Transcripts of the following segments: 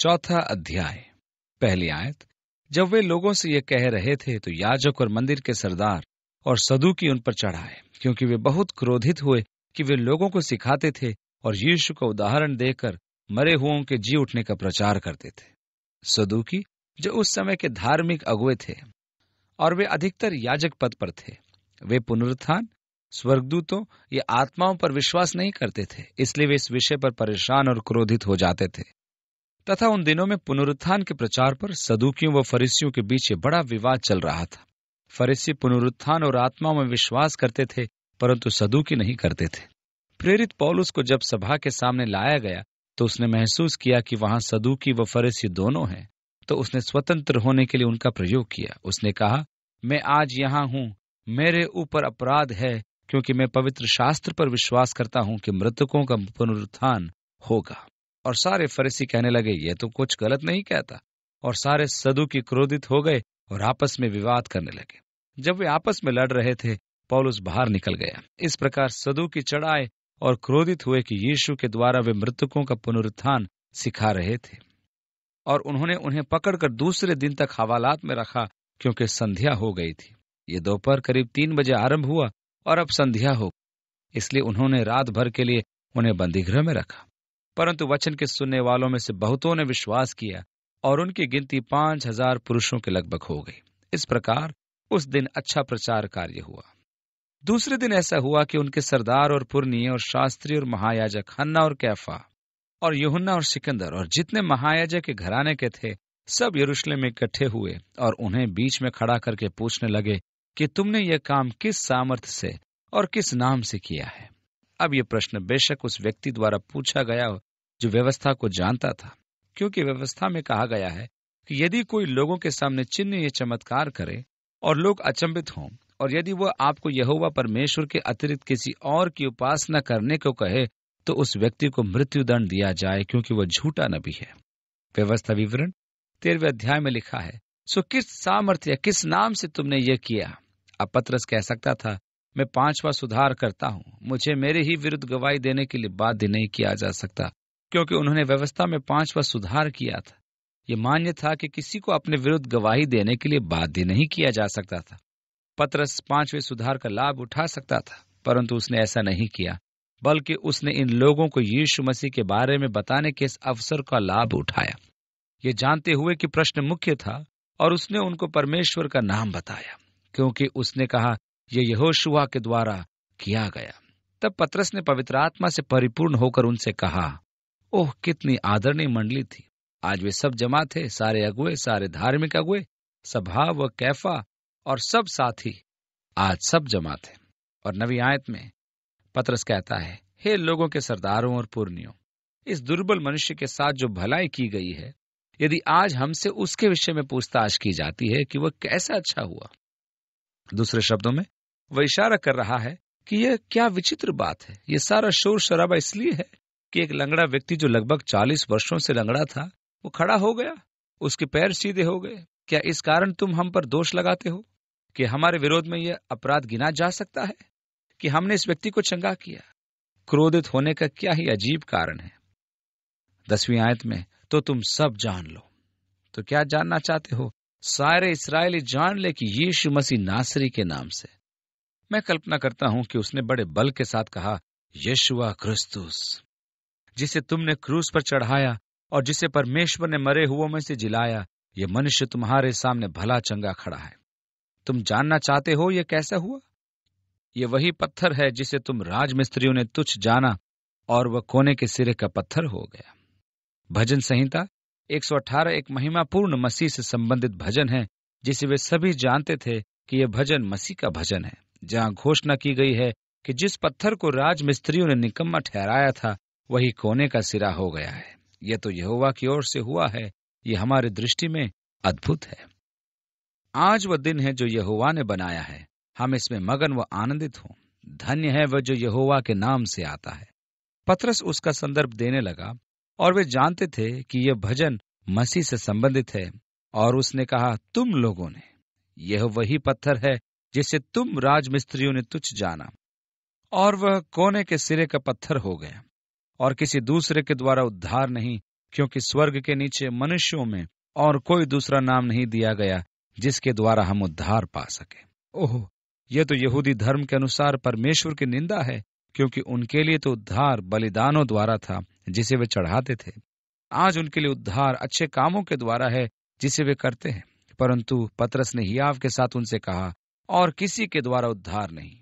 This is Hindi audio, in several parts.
चौथा अध्याय पहली आयत जब वे लोगों से ये कह रहे थे तो याजक और मंदिर के सरदार और सदुकी उन पर चढ़ाए क्योंकि वे बहुत क्रोधित हुए कि वे लोगों को सिखाते थे और यीशु का उदाहरण देकर मरे हुओं के जी उठने का प्रचार करते थे सदुकी जो उस समय के धार्मिक अगुए थे और वे अधिकतर याजक पद पर थे वे पुनरुत्थान स्वर्गदूतों या आत्माओं पर विश्वास नहीं करते थे इसलिए वे इस विषय पर परेशान और क्रोधित हो जाते थे तथा उन दिनों में पुनरुत्थान के प्रचार पर सदुकियों व फरीसियों के बीच बड़ा विवाद चल रहा था फरीसी पुनरुत्थान और आत्मा में विश्वास करते थे परंतु सदुकी नहीं करते थे प्रेरित पौलुस को जब सभा के सामने लाया गया तो उसने महसूस किया कि वहां सदुकी व फरीसी दोनों हैं तो उसने स्वतंत्र होने के लिए उनका प्रयोग किया उसने कहा मैं आज यहाँ हूँ मेरे ऊपर अपराध है क्योंकि मैं पवित्र शास्त्र पर विश्वास करता हूँ कि मृतकों का पुनरुत्थान होगा और सारे फरीसी कहने लगे ये तो कुछ गलत नहीं कहता और सारे सदु की क्रोधित हो गए और आपस में विवाद करने लगे जब वे आपस में लड़ रहे थे पौलुस बाहर निकल गया इस प्रकार सदु की चढ़ाए और क्रोधित हुए कि यीशु के द्वारा वे मृतकों का पुनरुत्थान सिखा रहे थे और उन्होंने उन्हें पकड़कर दूसरे दिन तक हवालात में रखा क्योंकि संध्या हो गई थी ये दोपहर करीब तीन बजे आरंभ हुआ और अब संध्या हो इसलिए उन्होंने रात भर के लिए उन्हें बंदीगृह में रखा परंतु वचन के सुनने वालों में से बहुतों ने विश्वास किया और उनकी गिनती पांच हजार पुरुषों के लगभग हो गई इस प्रकार उस दिन अच्छा प्रचार कार्य हुआ दूसरे दिन ऐसा हुआ कि उनके सरदार और पुरनिये और शास्त्री और महायाजक हन्ना और कैफा और युहन्ना और सिकंदर और जितने महायाजक के घराने के थे सब यरूशलेम में इकट्ठे हुए और उन्हें बीच में खड़ा करके पूछने लगे कि तुमने यह काम किस सामर्थ्य से और किस नाम से किया है अब यह प्रश्न बेशक उस व्यक्ति द्वारा पूछा गया हो जो व्यवस्था को जानता था क्योंकि व्यवस्था में कहा गया है कि यदि कोई लोगों के सामने चिन्ह ये चमत्कार करे और लोग अचंभित हों और यदि वह आपको यहोवा परमेश्वर के अतिरिक्त किसी और की उपासना करने को कहे तो उस व्यक्ति को मृत्यु दंड दिया जाए क्योंकि वह झूठा नबी है व्यवस्था विवरण तेरहवे अध्याय में लिखा है सो किस सामर्थ्य किस नाम से तुमने ये किया अब पत्रस कह सकता था मैं पांचवा सुधार करता हूं मुझे मेरे ही विरुद्ध गवाही देने के लिए बाध्य नहीं किया जा सकता क्योंकि उन्होंने व्यवस्था में पांच बार सुधार किया था ये मान्य था कि किसी को अपने विरुद्ध गवाही देने के लिए बाध्य नहीं किया जा सकता था पत्रस पांचवें सुधार का लाभ उठा सकता था परंतु उसने ऐसा नहीं किया बल्कि उसने इन लोगों को यीशु मसीह के बारे में बताने के इस अवसर का लाभ उठाया ये जानते हुए कि प्रश्न मुख्य था और उसने उनको परमेश्वर का नाम बताया क्योंकि उसने कहा यह यहोशुआ के द्वारा किया गया तब पत्रस ने पवित्र आत्मा से परिपूर्ण होकर उनसे कहा ओह कितनी आदरणीय मंडली थी आज वे सब जमा थे सारे अगुए सारे धार्मिक अगुए सभा व कैफा और सब साथी आज सब जमा थे और नवी आयत में पत्रस कहता है हे लोगों के सरदारों और पूर्णियों इस दुर्बल मनुष्य के साथ जो भलाई की गई है यदि आज हमसे उसके विषय में पूछताछ की जाती है कि वह कैसा अच्छा हुआ दूसरे शब्दों में वह इशारा कर रहा है कि यह क्या विचित्र बात है यह सारा शोर शराबा इसलिए है कि एक लंगड़ा व्यक्ति जो लगभग चालीस वर्षों से लंगड़ा था वो खड़ा हो गया उसके पैर सीधे हो गए क्या इस कारण तुम हम पर दोष लगाते हो कि हमारे विरोध में यह अपराध गिना जा सकता है कि हमने इस व्यक्ति को चंगा किया क्रोधित होने का क्या ही अजीब कारण है दसवीं आयत में तो तुम सब जान लो तो क्या जानना चाहते हो सारे इसराइली जान ले कि यीशु मसीह नासरी के नाम से मैं कल्पना करता हूं कि उसने बड़े बल के साथ कहा यशुआ क्रिस्तुस जिसे तुमने क्रूस पर चढ़ाया और जिसे परमेश्वर ने मरे हुओं में से जिलाया ये मनुष्य तुम्हारे सामने भला चंगा खड़ा है तुम जानना चाहते हो यह कैसा हुआ ये वही पत्थर है जिसे तुम राजमिस्त्रियों ने तुच्छ जाना और वह कोने के सिरे का पत्थर हो गया भजन संहिता 118 एक महिमापूर्ण मसीह से संबंधित भजन है जिसे वे सभी जानते थे कि यह भजन मसीह का भजन है जहां घोषणा की गई है कि जिस पत्थर को राजमिस्त्रियों ने निकम्मा ठहराया था वही कोने का सिरा हो गया है यह तो यहोवा की ओर से हुआ है यह हमारे दृष्टि में अद्भुत है आज वह दिन है जो यहोवा ने बनाया है हम इसमें मगन व आनंदित हों धन्य है वह जो यहोवा के नाम से आता है पत्रस उसका संदर्भ देने लगा और वे जानते थे कि यह भजन मसीह से संबंधित है और उसने कहा तुम लोगों ने यह वही पत्थर है जिसे तुम राजमिस्त्रियों ने तुझ जाना और वह कोने के सिरे का पत्थर हो गया और किसी दूसरे के द्वारा उद्धार नहीं क्योंकि स्वर्ग के नीचे मनुष्यों में और कोई दूसरा नाम नहीं दिया गया जिसके द्वारा हम उद्धार पा सके ओह यह तो यहूदी धर्म के अनुसार परमेश्वर की निंदा है क्योंकि उनके लिए तो उद्धार बलिदानों द्वारा था जिसे वे चढ़ाते थे आज उनके लिए उद्धार अच्छे कामों के द्वारा है जिसे वे करते हैं परंतु पतरस ने हियाव के साथ उनसे कहा और किसी के द्वारा उद्धार नहीं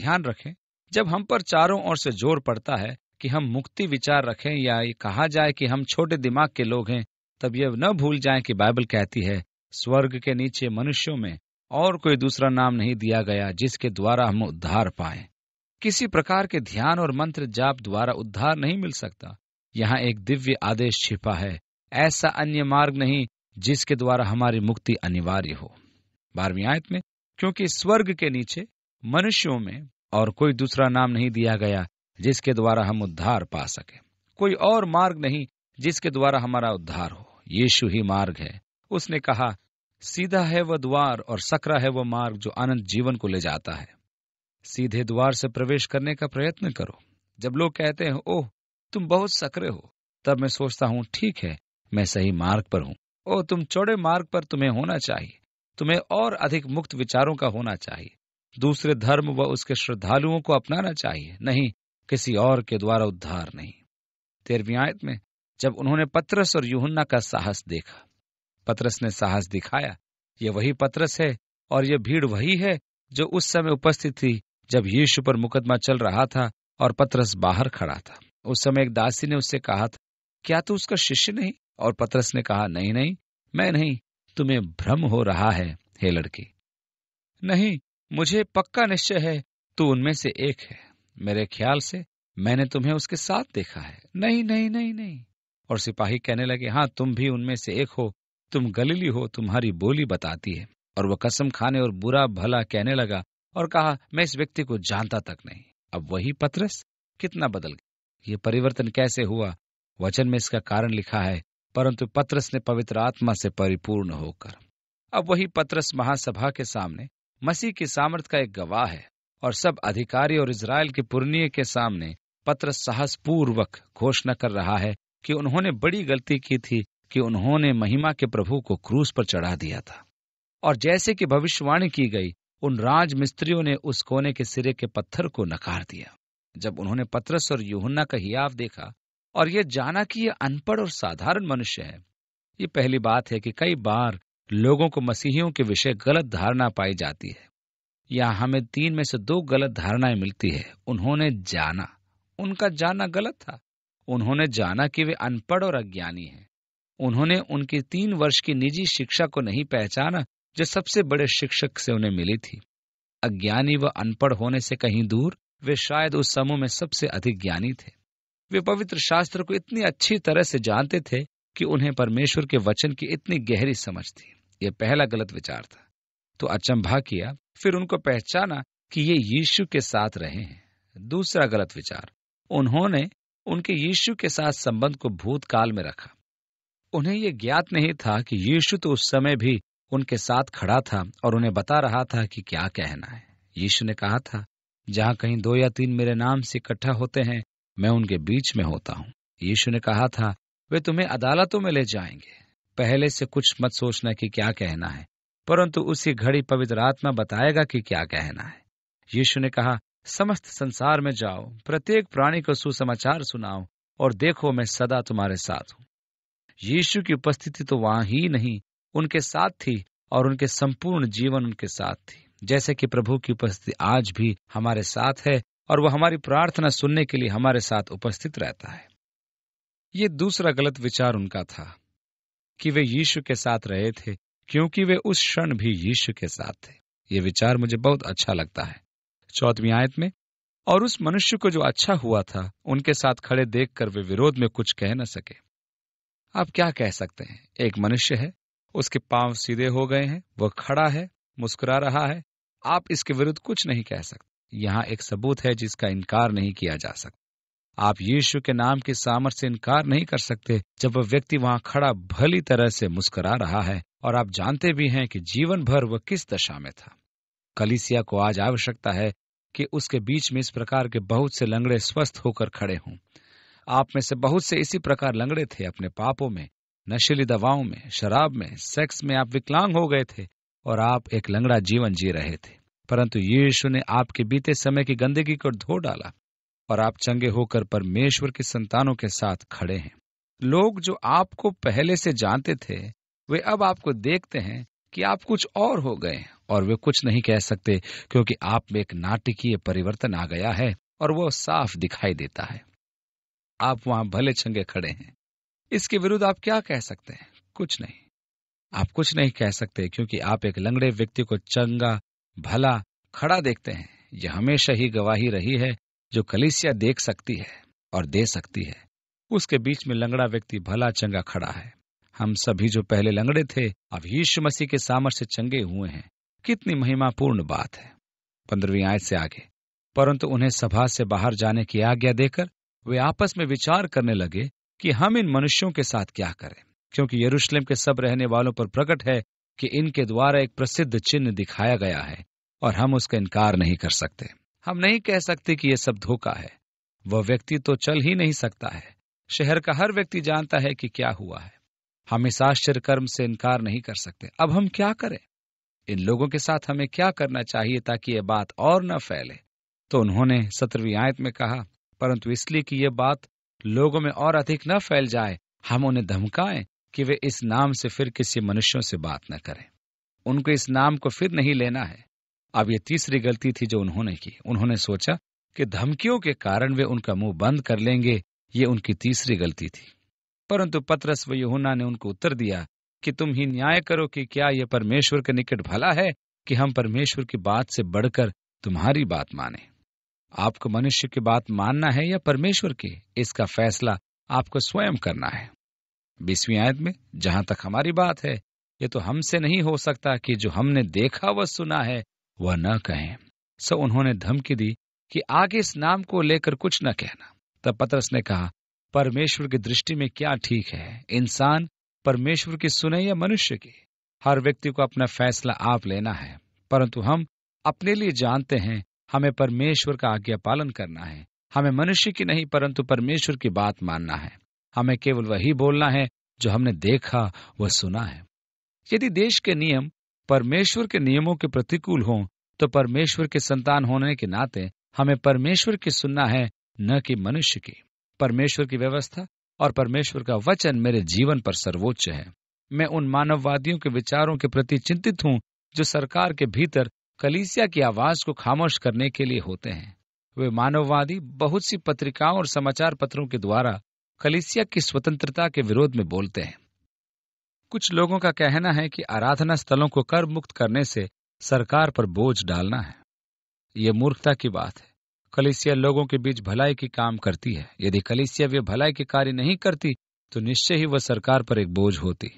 ध्यान रखें जब हम पर चारों ओर से जोर पड़ता है कि हम मुक्ति विचार रखें या ये कहा जाए कि हम छोटे दिमाग के लोग हैं तब यह न भूल जाए कि बाइबल कहती है स्वर्ग के नीचे मनुष्यों में और कोई दूसरा नाम नहीं दिया गया जिसके द्वारा हम उद्धार पाए किसी प्रकार के ध्यान और मंत्र जाप द्वारा उद्धार नहीं मिल सकता यहाँ एक दिव्य आदेश छिपा है ऐसा अन्य मार्ग नहीं जिसके द्वारा हमारी मुक्ति अनिवार्य हो बारहवीं आयत में क्योंकि स्वर्ग के नीचे मनुष्यों में और कोई दूसरा नाम नहीं दिया गया जिसके द्वारा हम उद्धार पा सके कोई और मार्ग नहीं जिसके द्वारा हमारा उद्धार हो यीशु ही मार्ग है उसने कहा सीधा है वह द्वार और सकरा है वह मार्ग जो अनंत जीवन को ले जाता है सीधे द्वार से प्रवेश करने का प्रयत्न करो जब लोग कहते हैं ओह तुम बहुत सकरे हो तब मैं सोचता हूँ ठीक है मैं सही मार्ग पर हूँ ओ तुम चौड़े मार्ग पर तुम्हें होना चाहिए तुम्हें और अधिक मुक्त विचारों का होना चाहिए दूसरे धर्म व उसके श्रद्धालुओं को अपनाना चाहिए नहीं किसी और के द्वारा उद्धार नहीं तेरहवीं आयत में जब उन्होंने पत्रस और यूहन्ना का साहस देखा पतरस ने साहस दिखाया ये वही पतरस है और यह भीड़ वही है जो उस समय उपस्थित थी जब यीशु पर मुकदमा चल रहा था और पत्रस बाहर खड़ा था उस समय एक दासी ने उससे कहा था क्या तू उसका शिष्य नहीं और पत्रस ने कहा नहीं नहीं मैं नहीं तुम्हें भ्रम हो रहा है हे लड़की नहीं मुझे पक्का निश्चय है तू उनमें से एक है मेरे ख्याल से मैंने तुम्हें उसके साथ देखा है नहीं नहीं नहीं नहीं और सिपाही कहने लगे हाँ तुम भी उनमें से एक हो तुम गलीली हो तुम्हारी बोली बताती है और वह कसम खाने और बुरा भला कहने लगा और कहा मैं इस व्यक्ति को जानता तक नहीं अब वही पत्रस कितना बदल गया ये परिवर्तन कैसे हुआ वचन में इसका कारण लिखा है परंतु पत्रस ने पवित्र आत्मा से परिपूर्ण होकर अब वही पत्रस महासभा के सामने मसीह की सामर्थ का एक गवाह है और सब अधिकारी और इसराइल के पुर्णिय के सामने पत्र साहसपूर्वक घोषणा कर रहा है कि उन्होंने बड़ी गलती की थी कि उन्होंने महिमा के प्रभु को क्रूस पर चढ़ा दिया था और जैसे कि भविष्यवाणी की गई उन राज मिस्त्रियों ने उस कोने के सिरे के पत्थर को नकार दिया जब उन्होंने पत्रस और यूहन्ना का हियाव देखा और यह जाना कि यह अनपढ़ और साधारण मनुष्य है ये पहली बात है कि कई बार लोगों को मसीहियों के विषय गलत धारणा पाई जाती है या हमें तीन में से दो गलत धारणाएं मिलती है उन्होंने जाना उनका जाना गलत था उन्होंने जाना कि वे अनपढ़ और अज्ञानी हैं उन्होंने उनकी तीन वर्ष की निजी शिक्षा को नहीं पहचाना जो सबसे बड़े शिक्षक से उन्हें मिली थी अज्ञानी व अनपढ़ होने से कहीं दूर वे शायद उस समूह में सबसे अधिक ज्ञानी थे वे पवित्र शास्त्र को इतनी अच्छी तरह से जानते थे कि उन्हें परमेश्वर के वचन की इतनी गहरी समझ थी यह पहला गलत विचार था तो अचंभा किया फिर उनको पहचाना कि ये यीशु के साथ रहे हैं दूसरा गलत विचार उन्होंने उनके यीशु के साथ संबंध को भूतकाल में रखा उन्हें यह ज्ञात नहीं था कि यीशु तो उस समय भी उनके साथ खड़ा था और उन्हें बता रहा था कि क्या कहना है यीशु ने कहा था जहां कहीं दो या तीन मेरे नाम से इकट्ठा होते हैं मैं उनके बीच में होता हूँ यीशु ने कहा था वे तुम्हें अदालतों में ले जाएंगे पहले से कुछ मत सोचना कि क्या कहना है परंतु उसी घड़ी पवित्र आत्मा बताएगा कि क्या कहना है यीशु ने कहा समस्त संसार में जाओ प्रत्येक प्राणी को सुसमाचार सुनाओ और देखो मैं सदा तुम्हारे साथ हूं यीशु की उपस्थिति तो वहां ही नहीं उनके साथ थी और उनके संपूर्ण जीवन उनके साथ थी जैसे कि प्रभु की उपस्थिति आज भी हमारे साथ है और वह हमारी प्रार्थना सुनने के लिए हमारे साथ उपस्थित रहता है ये दूसरा गलत विचार उनका था कि वे यीशु के साथ रहे थे क्योंकि वे उस क्षण भी यीशु के साथ थे ये विचार मुझे बहुत अच्छा लगता है चौथवी आयत में और उस मनुष्य को जो अच्छा हुआ था उनके साथ खड़े देखकर वे विरोध में कुछ कह न सके आप क्या कह सकते हैं एक मनुष्य है उसके पांव सीधे हो गए हैं वह खड़ा है मुस्कुरा रहा है आप इसके विरुद्ध कुछ नहीं कह सकते यहाँ एक सबूत है जिसका इनकार नहीं किया जा सकता आप यीशु के नाम की सामर्थ से इनकार नहीं कर सकते जब वह व्यक्ति वहाँ खड़ा भली तरह से मुस्कुरा रहा है और आप जानते भी हैं कि जीवन भर वह किस दशा में था कलिसिया को आज आवश्यकता है कि उसके बीच में इस प्रकार के बहुत से लंगड़े स्वस्थ होकर खड़े हों आप में से बहुत से इसी प्रकार लंगड़े थे अपने पापों में नशीली दवाओं में शराब में सेक्स में आप विकलांग हो गए थे और आप एक लंगड़ा जीवन जी रहे थे परंतु यीशु ने आपके बीते समय की गंदगी को धो डाला और आप चंगे होकर परमेश्वर के संतानों के साथ खड़े हैं लोग जो आपको पहले से जानते थे वे अब आपको देखते हैं कि आप कुछ और हो गए और वे कुछ नहीं कह सकते क्योंकि आप में एक नाटकीय परिवर्तन आ गया है और वो साफ दिखाई देता है आप वहां भले चंगे खड़े हैं इसके विरुद्ध आप क्या कह सकते हैं कुछ नहीं आप कुछ नहीं कह सकते क्योंकि आप एक लंगड़े व्यक्ति को चंगा भला खड़ा देखते हैं यह हमेशा ही गवाही रही है जो कलिसिया देख सकती है और दे सकती है उसके बीच में लंगड़ा व्यक्ति भला चंगा खड़ा है हम सभी जो पहले लंगड़े थे अब यीशु मसीह के सामर्थ्य चंगे हुए हैं कितनी महिमापूर्ण बात है पंद्रहवीं आयत से आगे परंतु उन्हें सभा से बाहर जाने की आज्ञा देकर वे आपस में विचार करने लगे कि हम इन मनुष्यों के साथ क्या करें क्योंकि यरूशलेम के सब रहने वालों पर प्रकट है कि इनके द्वारा एक प्रसिद्ध चिन्ह दिखाया गया है और हम उसका इनकार नहीं कर सकते हम नहीं कह सकते कि यह सब धोखा है वह व्यक्ति तो चल ही नहीं सकता है शहर का हर व्यक्ति जानता है कि क्या हुआ है हम इस आश्चर्य कर्म से इनकार नहीं कर सकते अब हम क्या करें इन लोगों के साथ हमें क्या करना चाहिए ताकि यह बात और न फैले तो उन्होंने सत्रहवीं आयत में कहा परंतु इसलिए कि यह बात लोगों में और अधिक न फैल जाए हम उन्हें धमकाएं कि वे इस नाम से फिर किसी मनुष्यों से बात न करें उनको इस नाम को फिर नहीं लेना है अब ये तीसरी गलती थी जो उन्होंने की उन्होंने सोचा कि धमकियों के कारण वे उनका मुंह बंद कर लेंगे ये उनकी तीसरी गलती थी परंतु पत्रस व यहुना ने उनको उत्तर दिया कि तुम ही न्याय करो कि क्या यह परमेश्वर के निकट भला है कि हम परमेश्वर की बात से बढ़कर तुम्हारी बात माने आपको मनुष्य की बात मानना है या परमेश्वर की इसका फैसला आपको स्वयं करना है बीसवीं आयत में जहां तक हमारी बात है ये तो हमसे नहीं हो सकता कि जो हमने देखा व सुना है वह न कहें सो उन्होंने धमकी दी कि आगे इस नाम को लेकर कुछ न कहना तब पतरस ने कहा परमेश्वर की दृष्टि में क्या ठीक है इंसान परमेश्वर की सुने या मनुष्य की हर व्यक्ति को अपना फैसला आप लेना है परंतु हम अपने लिए जानते हैं हमें परमेश्वर का आज्ञा पालन करना है हमें मनुष्य की नहीं परंतु परमेश्वर की बात मानना है हमें केवल वही बोलना है जो हमने देखा व सुना है यदि देश के नियम परमेश्वर के नियमों के प्रतिकूल हों तो परमेश्वर के संतान होने के नाते हमें परमेश्वर की सुनना है न कि मनुष्य की परमेश्वर की व्यवस्था और परमेश्वर का वचन मेरे जीवन पर सर्वोच्च है मैं उन मानववादियों के विचारों के प्रति चिंतित हूँ जो सरकार के भीतर कलीसिया की आवाज को खामोश करने के लिए होते हैं वे मानववादी बहुत सी पत्रिकाओं और समाचार पत्रों के द्वारा कलिसिया की स्वतंत्रता के विरोध में बोलते हैं कुछ लोगों का कहना है कि आराधना स्थलों को कर मुक्त करने से सरकार पर बोझ डालना है यह मूर्खता की बात है कलिसिया लोगों के बीच भलाई की काम करती है यदि कलिसिया वे भलाई के कार्य नहीं करती तो निश्चय ही वह सरकार पर एक बोझ होती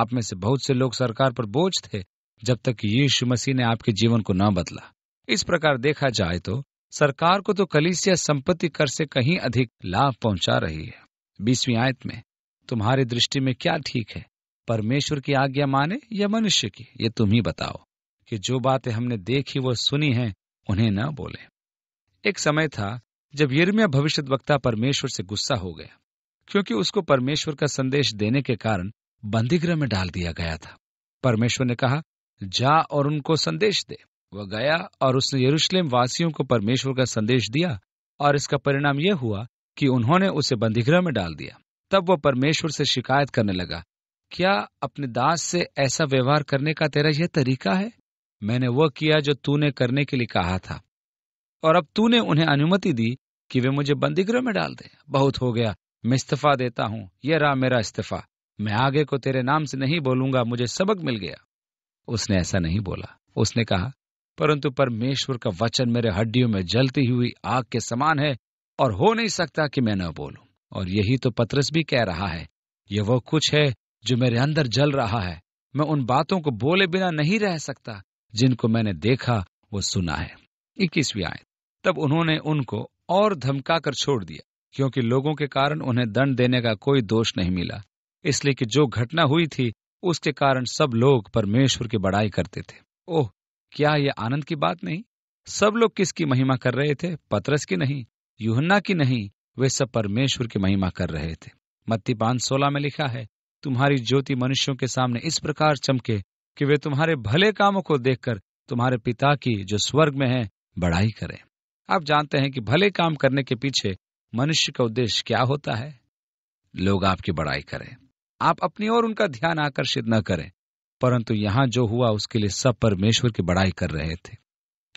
आप में से बहुत से लोग सरकार पर बोझ थे जब तक यीशु मसीह ने आपके जीवन को न बदला इस प्रकार देखा जाए तो सरकार को तो कलिसिया संपत्ति कर से कहीं अधिक लाभ पहुंचा रही है बीसवीं आयत में तुम्हारी दृष्टि में क्या ठीक है परमेश्वर की आज्ञा माने या मनुष्य की ये तुम ही बताओ कि जो बातें हमने देखी वो सुनी हैं उन्हें न बोले एक समय था जब यिर्मिया भविष्य वक्ता परमेश्वर से गुस्सा हो गया क्योंकि उसको परमेश्वर का संदेश देने के कारण बंदीगृह में डाल दिया गया था परमेश्वर ने कहा जा और उनको संदेश दे वह गया और उसने यरूशलेम वासियों को परमेश्वर का संदेश दिया और इसका परिणाम यह हुआ कि उन्होंने उसे बंदीगृह में डाल दिया तब वह परमेश्वर से शिकायत करने लगा क्या अपने दास से ऐसा व्यवहार करने का तेरा यह तरीका है मैंने वह किया जो तूने करने के लिए कहा था और अब तूने उन्हें अनुमति दी कि वे मुझे बंदीगृह में डाल दे बहुत हो गया मैं इस्तीफा देता हूं यह रहा मेरा इस्तीफा मैं आगे को तेरे नाम से नहीं बोलूंगा मुझे सबक मिल गया उसने ऐसा नहीं बोला उसने कहा परंतु परमेश्वर का वचन मेरे हड्डियों में जलती हुई आग के समान है और हो नहीं सकता कि मैं न बोलूं और यही तो पत्रस भी कह रहा है ये वो कुछ है जो मेरे अंदर जल रहा है मैं उन बातों को बोले बिना नहीं रह सकता जिनको मैंने देखा वो सुना है इक्कीसवीं आयत तब उन्होंने उनको और धमका कर छोड़ दिया क्योंकि लोगों के कारण उन्हें दंड देने का कोई दोष नहीं मिला इसलिए कि जो घटना हुई थी उसके कारण सब लोग परमेश्वर की बड़ाई करते थे ओह क्या यह आनंद की बात नहीं सब लोग किसकी महिमा कर रहे थे पतरस की नहीं युहन्ना की नहीं वे सब परमेश्वर की महिमा कर रहे थे मत्ती पान सोलह में लिखा है तुम्हारी ज्योति मनुष्यों के सामने इस प्रकार चमके कि वे तुम्हारे भले कामों को देखकर तुम्हारे पिता की जो स्वर्ग में है बड़ाई करें आप जानते हैं कि भले काम करने के पीछे मनुष्य का उद्देश्य क्या होता है लोग आपकी बड़ाई करें आप अपनी ओर उनका ध्यान आकर्षित न करें परंतु यहां जो हुआ उसके लिए सब परमेश्वर की बड़ाई कर रहे थे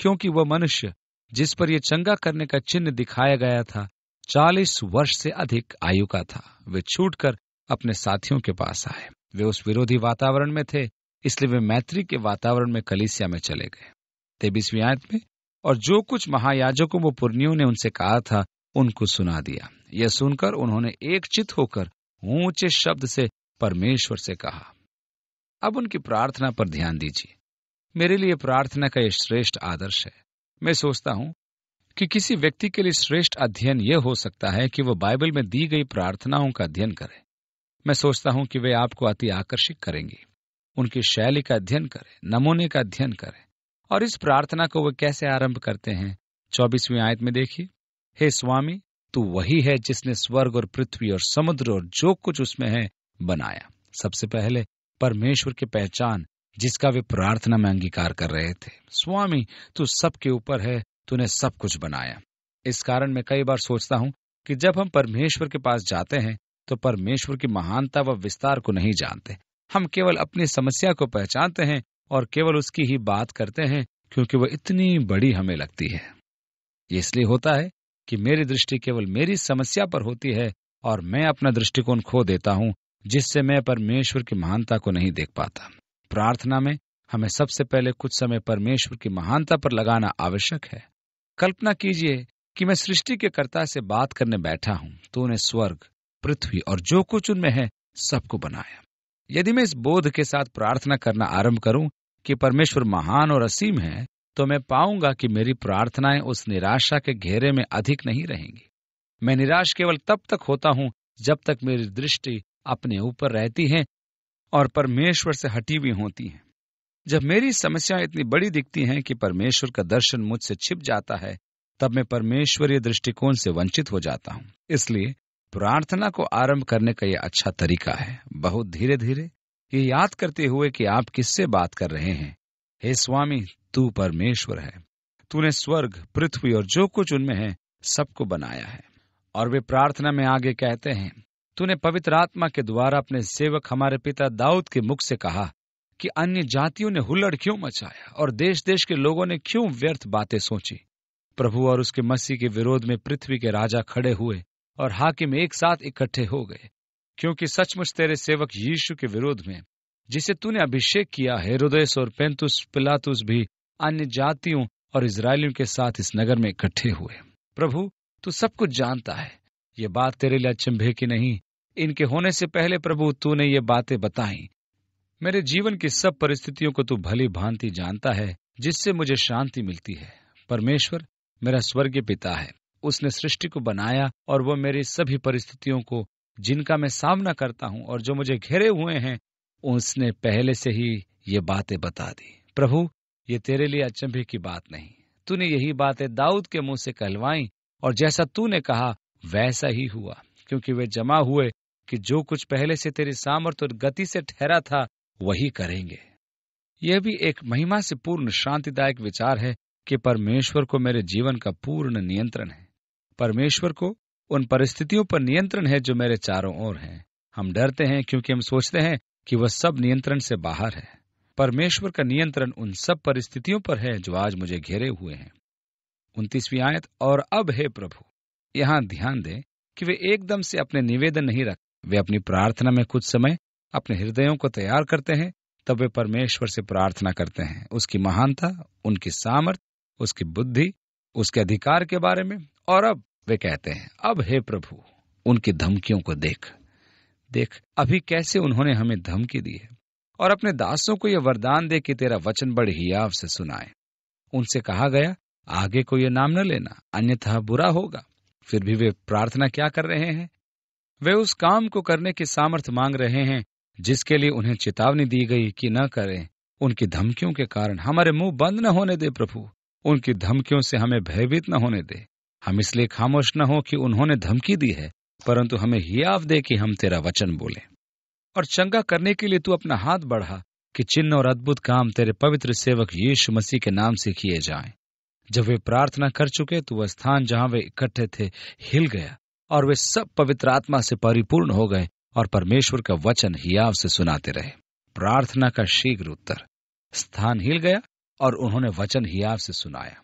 क्योंकि वह मनुष्य जिस पर यह चंगा करने का चिन्ह दिखाया गया था चालीस वर्ष से अधिक आयु का था वे छूटकर अपने साथियों के पास आए वे उस विरोधी वातावरण में थे इसलिए वे मैत्री के वातावरण में कलिसिया में चले गए तेबीसवीं आयत में और जो कुछ महायाजकों व पुर्णियों ने उनसे कहा था उनको सुना दिया यह सुनकर उन्होंने एक चित होकर ऊंचे शब्द से परमेश्वर से कहा अब उनकी प्रार्थना पर ध्यान दीजिए मेरे लिए प्रार्थना का यह श्रेष्ठ आदर्श है मैं सोचता हूं कि किसी व्यक्ति के लिए श्रेष्ठ अध्ययन यह हो सकता है कि वह बाइबल में दी गई प्रार्थनाओं का अध्ययन करे मैं सोचता हूं कि वे आपको अति आकर्षित करेंगी उनकी शैली का अध्ययन करें नमूने का अध्ययन करें और इस प्रार्थना को वे कैसे आरंभ करते हैं चौबीसवीं आयत में देखिए हे स्वामी तू वही है जिसने स्वर्ग और पृथ्वी और समुद्र और जो कुछ उसमें है बनाया सबसे पहले परमेश्वर की पहचान जिसका वे प्रार्थना में अंगीकार कर रहे थे स्वामी तू सबके ऊपर है तूने सब कुछ बनाया इस कारण मैं कई बार सोचता हूं कि जब हम परमेश्वर के पास जाते हैं तो परमेश्वर की महानता व विस्तार को नहीं जानते हम केवल अपनी समस्या को पहचानते हैं और केवल उसकी ही बात करते हैं क्योंकि वह इतनी बड़ी हमें लगती है इसलिए होता है कि मेरी दृष्टि केवल मेरी समस्या पर होती है और मैं अपना दृष्टिकोण खो देता हूँ जिससे मैं परमेश्वर की महानता को नहीं देख पाता प्रार्थना में हमें सबसे पहले कुछ समय परमेश्वर की महानता पर लगाना आवश्यक है कल्पना कीजिए कि मैं सृष्टि के कर्ता से बात करने बैठा हूँ तो उन्हें स्वर्ग पृथ्वी और जो कुछ उनमें है सबको बनाया यदि मैं इस बोध के साथ प्रार्थना करना आरंभ करूं कि परमेश्वर महान और असीम है तो मैं पाऊंगा कि मेरी प्रार्थनाएं उस निराशा के घेरे में अधिक नहीं रहेंगी मैं निराश केवल तब तक होता हूं जब तक मेरी दृष्टि अपने ऊपर रहती है और परमेश्वर से हटी हुई होती हैं जब मेरी समस्याएं इतनी बड़ी दिखती हैं कि परमेश्वर का दर्शन मुझसे छिप जाता है तब मैं परमेश्वरीय दृष्टिकोण से वंचित हो जाता हूं इसलिए प्रार्थना को आरंभ करने का यह अच्छा तरीका है बहुत धीरे धीरे ये याद करते हुए कि आप किससे बात कर रहे हैं हे स्वामी तू परमेश्वर है तूने स्वर्ग पृथ्वी और जो कुछ उनमें है सबको बनाया है और वे प्रार्थना में आगे कहते हैं तूने पवित्र आत्मा के द्वारा अपने सेवक हमारे पिता दाऊद के मुख से कहा कि अन्य जातियों ने हुल्लड़ क्यों मचाया और देश देश के लोगों ने क्यों व्यर्थ बातें सोची प्रभु और उसके मसीह के विरोध में पृथ्वी के राजा खड़े हुए और हाकिम एक साथ इकट्ठे हो गए क्योंकि सचमुच तेरे सेवक यीशु के विरोध में जिसे तूने अभिषेक किया हेरोदेस और पेंतुस पिलातुस भी अन्य जातियों और इसराइलियों के साथ इस नगर में इकट्ठे हुए प्रभु तू सब कुछ जानता है ये बात तेरे लिए अचंभे की नहीं इनके होने से पहले प्रभु तूने ये बातें बताई मेरे जीवन की सब परिस्थितियों को तू भली भांति जानता है जिससे मुझे शांति मिलती है परमेश्वर मेरा स्वर्गीय पिता है उसने सृष्टि को बनाया और वह मेरी सभी परिस्थितियों को जिनका मैं सामना करता हूं और जो मुझे घेरे हुए हैं उसने पहले से ही ये बातें बता दी प्रभु ये तेरे लिए अचंभे की बात नहीं तूने यही बातें दाऊद के मुंह से कहलवाई और जैसा तूने कहा वैसा ही हुआ क्योंकि वे जमा हुए कि जो कुछ पहले से तेरी सामर्थ्य और गति से ठहरा था वही करेंगे यह भी एक महिमा से पूर्ण शांतिदायक विचार है कि परमेश्वर को मेरे जीवन का पूर्ण नियंत्रण है परमेश्वर को उन परिस्थितियों पर नियंत्रण है जो मेरे चारों ओर हैं हम डरते हैं क्योंकि हम सोचते हैं कि वह सब नियंत्रण से बाहर है परमेश्वर का नियंत्रण उन सब परिस्थितियों पर है जो आज मुझे घेरे हुए हैं उनतीसवीं आयत और अब हे प्रभु यहाँ ध्यान दें कि वे एकदम से अपने निवेदन नहीं रख वे अपनी प्रार्थना में कुछ समय अपने हृदयों को तैयार करते हैं तब वे परमेश्वर से प्रार्थना करते हैं उसकी महानता उनकी सामर्थ्य उसकी बुद्धि उसके अधिकार के बारे में और अब वे कहते हैं अब हे प्रभु उनकी धमकियों को देख देख अभी कैसे उन्होंने हमें धमकी दी है और अपने दासों को यह वरदान दे कि तेरा वचन बड़े हियाव से सुनाए उनसे कहा गया आगे को यह नाम न लेना अन्यथा बुरा होगा फिर भी वे प्रार्थना क्या कर रहे हैं वे उस काम को करने की सामर्थ्य मांग रहे हैं जिसके लिए उन्हें चेतावनी दी गई कि न करें उनकी धमकियों के कारण हमारे मुंह बंद न होने दे प्रभु उनकी धमकियों से हमें भयभीत न होने दे हम इसलिए खामोश न हो कि उन्होंने धमकी दी है परंतु हमें हियाव दे कि हम तेरा वचन बोले और चंगा करने के लिए तू अपना हाथ बढ़ा कि चिन्ह और अद्भुत काम तेरे पवित्र सेवक यीशु मसीह के नाम से किए जाएं। जब वे प्रार्थना कर चुके तो वह स्थान जहां वे इकट्ठे थे हिल गया और वे सब पवित्र आत्मा से परिपूर्ण हो गए और परमेश्वर का वचन हियाव से सुनाते रहे प्रार्थना का शीघ्र उत्तर स्थान हिल गया और उन्होंने वचन हियाव से सुनाया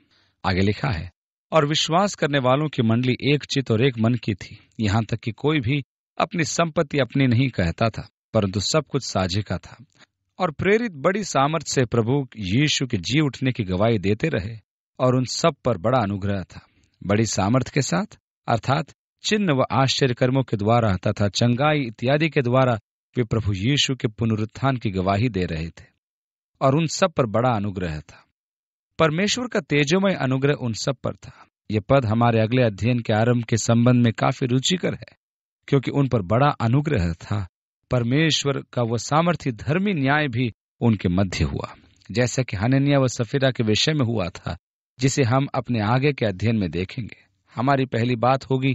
आगे लिखा है और विश्वास करने वालों की मंडली एक चित और एक मन की थी यहाँ तक कि कोई भी अपनी संपत्ति अपनी नहीं कहता था परंतु सब कुछ साझे का था और प्रेरित बड़ी सामर्थ्य से प्रभु यीशु के जी उठने की गवाही देते रहे और उन सब पर बड़ा अनुग्रह था बड़ी सामर्थ्य के साथ अर्थात चिन्ह व आश्चर्य कर्मों के द्वारा तथा चंगाई इत्यादि के द्वारा वे प्रभु यीशु के पुनरुत्थान की गवाही दे रहे थे और उन सब पर बड़ा अनुग्रह था परमेश्वर का तेजोमय अनुग्रह उन सब पर था यह पद हमारे अगले अध्ययन के आरंभ के संबंध में काफी रुचिकर है क्योंकि उन पर बड़ा अनुग्रह था परमेश्वर का वह सामर्थ्य धर्मी न्याय भी उनके मध्य हुआ जैसा कि हननिया व सफीरा के विषय में हुआ था जिसे हम अपने आगे के अध्ययन में देखेंगे हमारी पहली बात होगी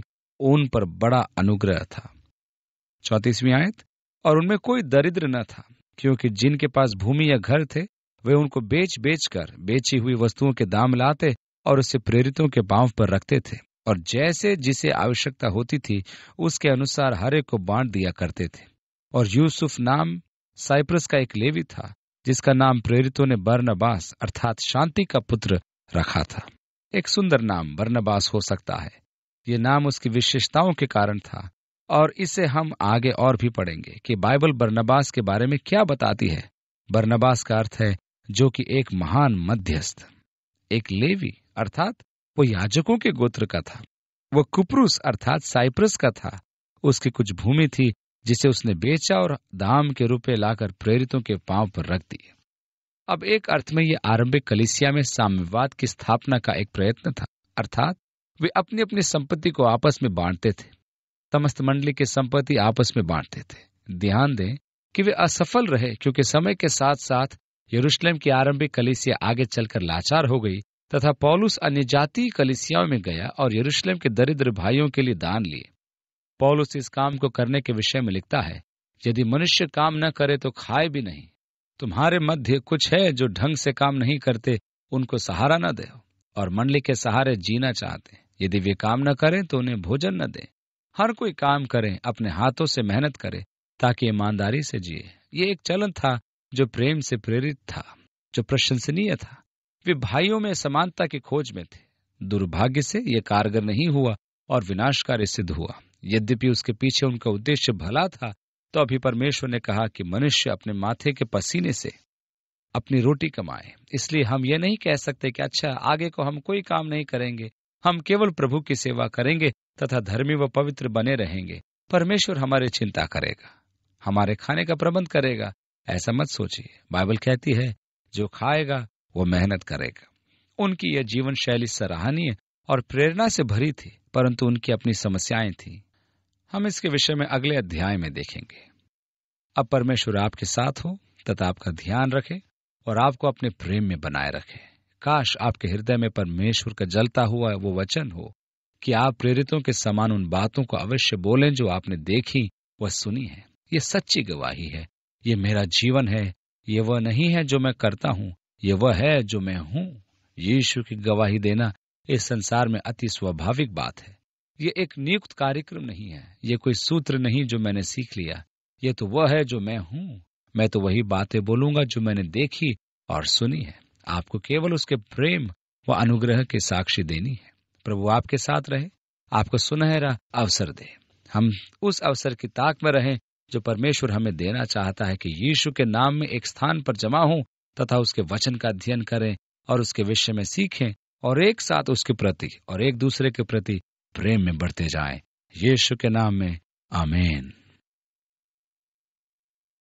उन पर बड़ा अनुग्रह था चौतीसवीं आयत और उनमें कोई दरिद्र न था क्योंकि जिनके पास भूमि या घर थे वे उनको बेच बेच कर बेची हुई वस्तुओं के दाम लाते और उसे प्रेरितों के पांव पर रखते थे और जैसे जिसे आवश्यकता होती थी उसके अनुसार हरे को बांट दिया करते थे और यूसुफ नाम साइप्रस का एक लेवी था जिसका नाम प्रेरितों ने बर्नबास अर्थात शांति का पुत्र रखा था एक सुंदर नाम बर्नबास हो सकता है ये नाम उसकी विशेषताओं के कारण था और इसे हम आगे और भी पढ़ेंगे कि बाइबल बर्नबास के बारे में क्या बताती है बर्नबास का अर्थ है जो कि एक महान मध्यस्थ एक लेवी अर्थात वो याजकों के गोत्र का था वो कुप्रुस अर्थात साइप्रस का था उसकी कुछ भूमि थी जिसे उसने बेचा और दाम के रूपे लाकर प्रेरितों के पांव पर रख दिए अब एक अर्थ में यह आरंभिक कलिसिया में साम्यवाद की स्थापना का एक प्रयत्न था अर्थात वे अपनी अपनी संपत्ति को आपस में बांटते थे समस्त मंडली की संपत्ति आपस में बांटते थे ध्यान दें कि वे असफल रहे क्योंकि समय के साथ साथ यरूशलेम की आरंभिक कलिसिया आगे चलकर लाचार हो गई तथा पौलुस अन्य जातीय कलिसियाओं में गया और यरूशलेम के दरिद्र भाइयों के लिए दान लिए पौलुस इस काम को करने के विषय में लिखता है यदि मनुष्य काम न करे तो खाए भी नहीं तुम्हारे मध्य कुछ है जो ढंग से काम नहीं करते उनको सहारा न दे और मंडली के सहारे जीना चाहते यदि वे काम न करें तो उन्हें भोजन न दे हर कोई काम करें अपने हाथों से मेहनत करे ताकि ईमानदारी से जिए ये एक चलन था जो प्रेम से प्रेरित था जो प्रशंसनीय था वे भाइयों में समानता की खोज में थे दुर्भाग्य से यह कारगर नहीं हुआ और विनाशकारी सिद्ध हुआ यद्यपि उसके पीछे उनका उद्देश्य भला था तो अभी परमेश्वर ने कहा कि मनुष्य अपने माथे के पसीने से अपनी रोटी कमाए इसलिए हम ये नहीं कह सकते कि अच्छा आगे को हम कोई काम नहीं करेंगे हम केवल प्रभु की सेवा करेंगे तथा धर्मी व पवित्र बने रहेंगे परमेश्वर हमारी चिंता करेगा हमारे खाने का प्रबंध करेगा ऐसा मत सोचिए बाइबल कहती है जो खाएगा वो मेहनत करेगा उनकी यह जीवन शैली सराहनीय और प्रेरणा से भरी थी परंतु उनकी अपनी समस्याएं थी हम इसके विषय में अगले अध्याय में देखेंगे अब परमेश्वर आपके साथ हो तथा आपका ध्यान रखे और आपको अपने प्रेम में बनाए रखे काश आपके हृदय में परमेश्वर का जलता हुआ वो वचन हो कि आप प्रेरितों के समान उन बातों को अवश्य बोलें जो आपने देखी व सुनी है ये सच्ची गवाही है ये मेरा जीवन है ये वह नहीं है जो मैं करता हूँ ये वह है जो मैं हूँ यीशु की गवाही देना इस संसार में अति स्वाभाविक बात है ये एक नियुक्त कार्यक्रम नहीं है ये कोई सूत्र नहीं जो मैंने सीख लिया ये तो वह है जो मैं हूँ मैं तो वही बातें बोलूंगा जो मैंने देखी और सुनी है आपको केवल उसके प्रेम व अनुग्रह के साक्षी देनी है प्रभु आपके साथ रहे आपको सुनहरा अवसर दे हम उस अवसर की ताक में रहें जो परमेश्वर हमें देना चाहता है कि यीशु के नाम में एक स्थान पर जमा हूं तथा उसके वचन का अध्ययन करें और उसके विषय में सीखें और एक साथ उसके प्रति और एक दूसरे के प्रति प्रेम में बढ़ते जाएं। यीशु के नाम में आमेन